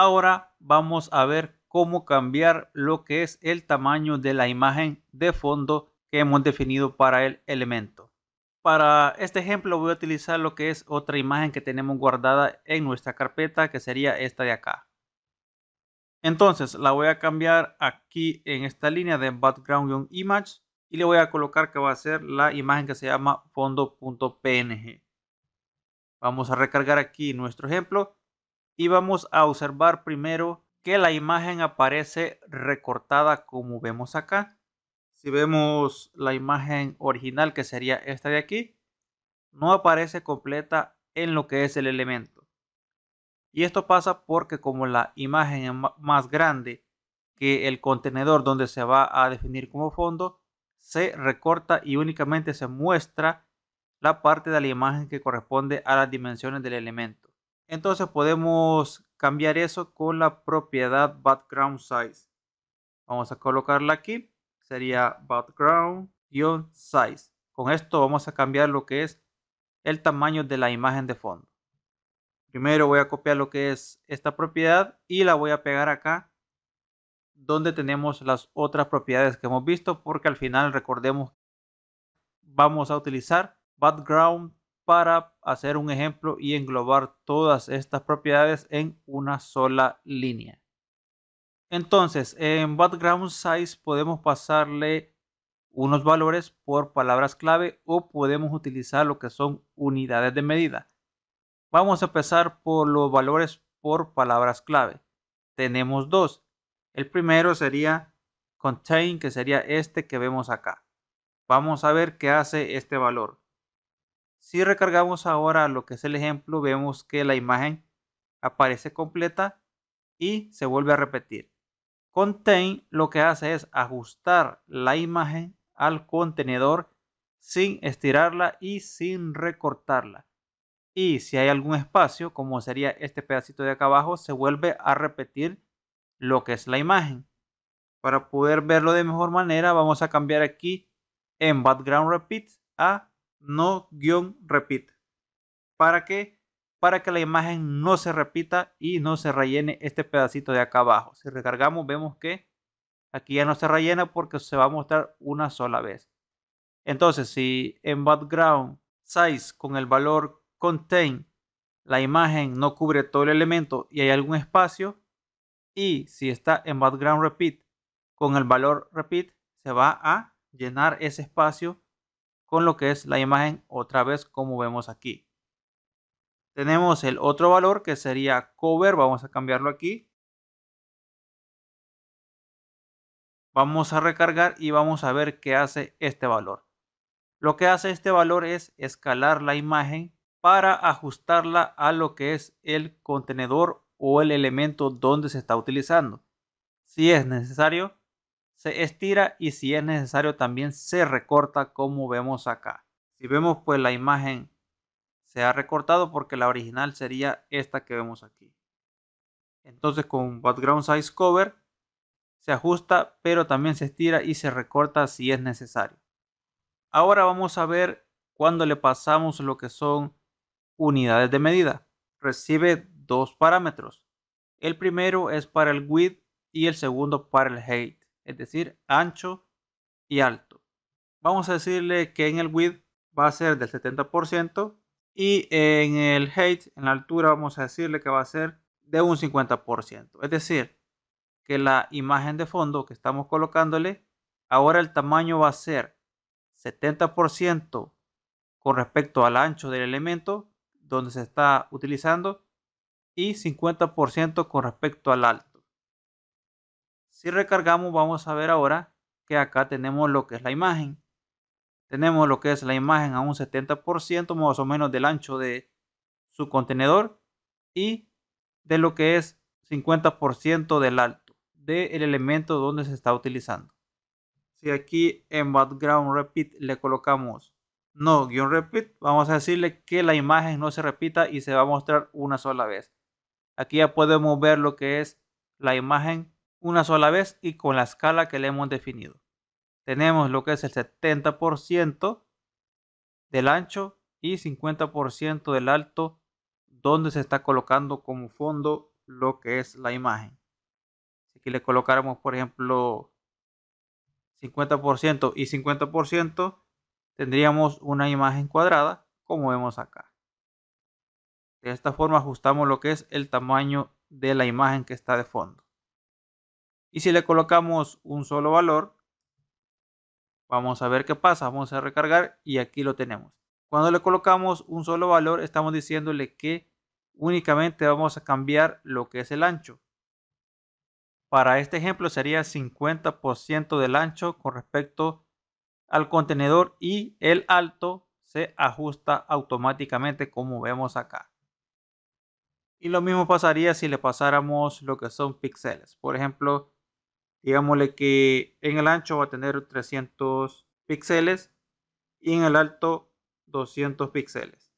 Ahora vamos a ver cómo cambiar lo que es el tamaño de la imagen de fondo que hemos definido para el elemento. Para este ejemplo voy a utilizar lo que es otra imagen que tenemos guardada en nuestra carpeta que sería esta de acá. Entonces la voy a cambiar aquí en esta línea de background-image y le voy a colocar que va a ser la imagen que se llama fondo.png. Vamos a recargar aquí nuestro ejemplo y vamos a observar primero que la imagen aparece recortada como vemos acá. Si vemos la imagen original que sería esta de aquí, no aparece completa en lo que es el elemento. Y esto pasa porque como la imagen es más grande que el contenedor donde se va a definir como fondo, se recorta y únicamente se muestra la parte de la imagen que corresponde a las dimensiones del elemento. Entonces podemos cambiar eso con la propiedad background size. Vamos a colocarla aquí. Sería background-size. Con esto vamos a cambiar lo que es el tamaño de la imagen de fondo. Primero voy a copiar lo que es esta propiedad y la voy a pegar acá donde tenemos las otras propiedades que hemos visto porque al final recordemos vamos a utilizar background para hacer un ejemplo y englobar todas estas propiedades en una sola línea. Entonces, en background size podemos pasarle unos valores por palabras clave o podemos utilizar lo que son unidades de medida. Vamos a empezar por los valores por palabras clave. Tenemos dos. El primero sería contain, que sería este que vemos acá. Vamos a ver qué hace este valor. Si recargamos ahora lo que es el ejemplo, vemos que la imagen aparece completa y se vuelve a repetir. Contain lo que hace es ajustar la imagen al contenedor sin estirarla y sin recortarla. Y si hay algún espacio, como sería este pedacito de acá abajo, se vuelve a repetir lo que es la imagen. Para poder verlo de mejor manera, vamos a cambiar aquí en Background Repeat a no-repeat. ¿Para qué? Para que la imagen no se repita y no se rellene este pedacito de acá abajo. Si recargamos vemos que aquí ya no se rellena porque se va a mostrar una sola vez. Entonces si en background size con el valor contain la imagen no cubre todo el elemento y hay algún espacio y si está en background repeat con el valor repeat se va a llenar ese espacio con lo que es la imagen otra vez como vemos aquí. Tenemos el otro valor que sería cover, vamos a cambiarlo aquí. Vamos a recargar y vamos a ver qué hace este valor. Lo que hace este valor es escalar la imagen para ajustarla a lo que es el contenedor o el elemento donde se está utilizando. Si es necesario, se estira y si es necesario también se recorta como vemos acá. Si vemos pues la imagen se ha recortado porque la original sería esta que vemos aquí. Entonces con Background Size Cover se ajusta pero también se estira y se recorta si es necesario. Ahora vamos a ver cuando le pasamos lo que son unidades de medida. Recibe dos parámetros. El primero es para el width y el segundo para el height es decir, ancho y alto. Vamos a decirle que en el width va a ser del 70% y en el height, en la altura, vamos a decirle que va a ser de un 50%. Es decir, que la imagen de fondo que estamos colocándole, ahora el tamaño va a ser 70% con respecto al ancho del elemento donde se está utilizando y 50% con respecto al alto. Si recargamos, vamos a ver ahora que acá tenemos lo que es la imagen. Tenemos lo que es la imagen a un 70% más o menos del ancho de su contenedor y de lo que es 50% del alto del elemento donde se está utilizando. Si aquí en background repeat le colocamos no repeat, vamos a decirle que la imagen no se repita y se va a mostrar una sola vez. Aquí ya podemos ver lo que es la imagen una sola vez y con la escala que le hemos definido. Tenemos lo que es el 70% del ancho y 50% del alto donde se está colocando como fondo lo que es la imagen. Si aquí le colocáramos, por ejemplo, 50% y 50%, tendríamos una imagen cuadrada como vemos acá. De esta forma ajustamos lo que es el tamaño de la imagen que está de fondo. Y si le colocamos un solo valor, vamos a ver qué pasa. Vamos a recargar y aquí lo tenemos. Cuando le colocamos un solo valor, estamos diciéndole que únicamente vamos a cambiar lo que es el ancho. Para este ejemplo sería 50% del ancho con respecto al contenedor y el alto se ajusta automáticamente como vemos acá. Y lo mismo pasaría si le pasáramos lo que son píxeles. Por ejemplo, Digámosle que en el ancho va a tener 300 píxeles y en el alto 200 píxeles.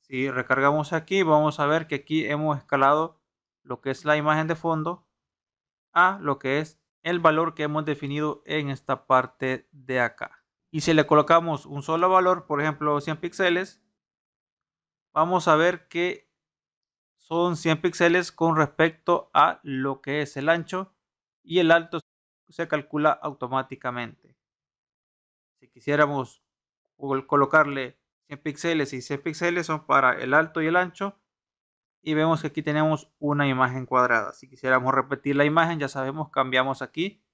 Si recargamos aquí, vamos a ver que aquí hemos escalado lo que es la imagen de fondo a lo que es el valor que hemos definido en esta parte de acá. Y si le colocamos un solo valor, por ejemplo 100 píxeles, vamos a ver que son 100 píxeles con respecto a lo que es el ancho y el alto se calcula automáticamente. Si quisiéramos colocarle 100 píxeles y 100 píxeles son para el alto y el ancho y vemos que aquí tenemos una imagen cuadrada. Si quisiéramos repetir la imagen ya sabemos cambiamos aquí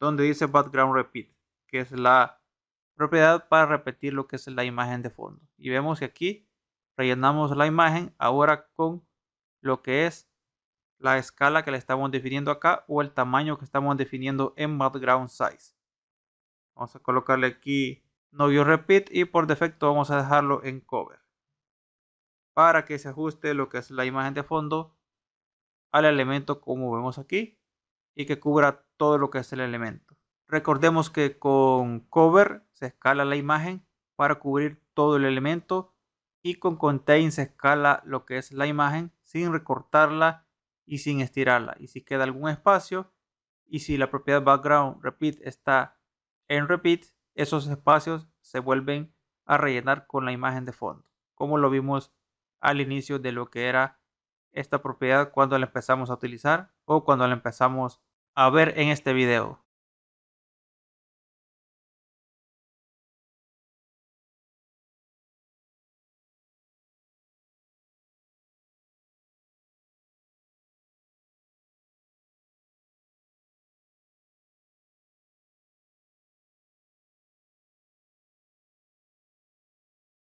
donde dice background repeat que es la propiedad para repetir lo que es la imagen de fondo y vemos que aquí rellenamos la imagen ahora con lo que es la escala que le estamos definiendo acá o el tamaño que estamos definiendo en background size. Vamos a colocarle aquí no repeat y por defecto vamos a dejarlo en cover para que se ajuste lo que es la imagen de fondo al elemento como vemos aquí y que cubra todo lo que es el elemento. Recordemos que con cover se escala la imagen para cubrir todo el elemento y con contain se escala lo que es la imagen sin recortarla y sin estirarla. Y si queda algún espacio y si la propiedad background repeat está en repeat, esos espacios se vuelven a rellenar con la imagen de fondo, como lo vimos al inicio de lo que era esta propiedad cuando la empezamos a utilizar o cuando la empezamos a ver en este video.